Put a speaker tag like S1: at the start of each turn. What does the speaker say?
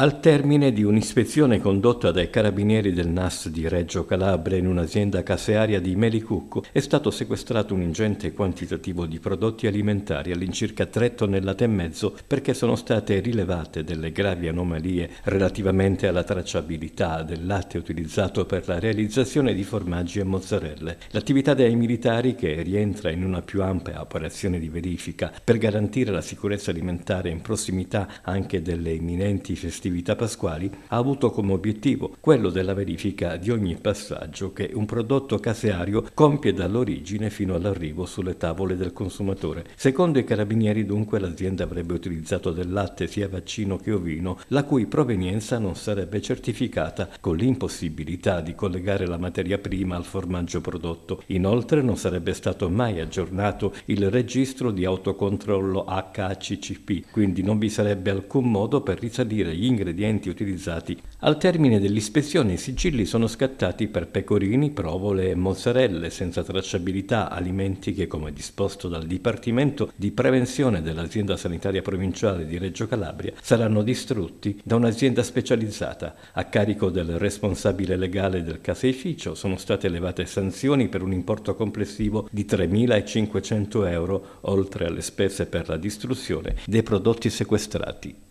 S1: Al termine di un'ispezione condotta dai carabinieri del NAS di Reggio Calabria in un'azienda casearia di Melicucco è stato sequestrato un ingente quantitativo di prodotti alimentari all'incirca 3 tonnellate e mezzo perché sono state rilevate delle gravi anomalie relativamente alla tracciabilità del latte utilizzato per la realizzazione di formaggi e mozzarelle. L'attività dei militari che rientra in una più ampia operazione di verifica per garantire la sicurezza alimentare in prossimità anche delle imminenti festività attività pasquali ha avuto come obiettivo quello della verifica di ogni passaggio che un prodotto caseario compie dall'origine fino all'arrivo sulle tavole del consumatore. Secondo i carabinieri dunque l'azienda avrebbe utilizzato del latte sia vaccino che ovino, la cui provenienza non sarebbe certificata con l'impossibilità di collegare la materia prima al formaggio prodotto. Inoltre non sarebbe stato mai aggiornato il registro di autocontrollo HACCP, quindi non vi sarebbe alcun modo per risalire gli ingredienti utilizzati. Al termine dell'ispezione i sigilli sono scattati per pecorini, provole e mozzarelle senza tracciabilità, alimenti che come disposto dal Dipartimento di Prevenzione dell'Azienda Sanitaria Provinciale di Reggio Calabria saranno distrutti da un'azienda specializzata. A carico del responsabile legale del caseificio sono state elevate sanzioni per un importo complessivo di 3.500 euro oltre alle spese per la distruzione dei prodotti sequestrati.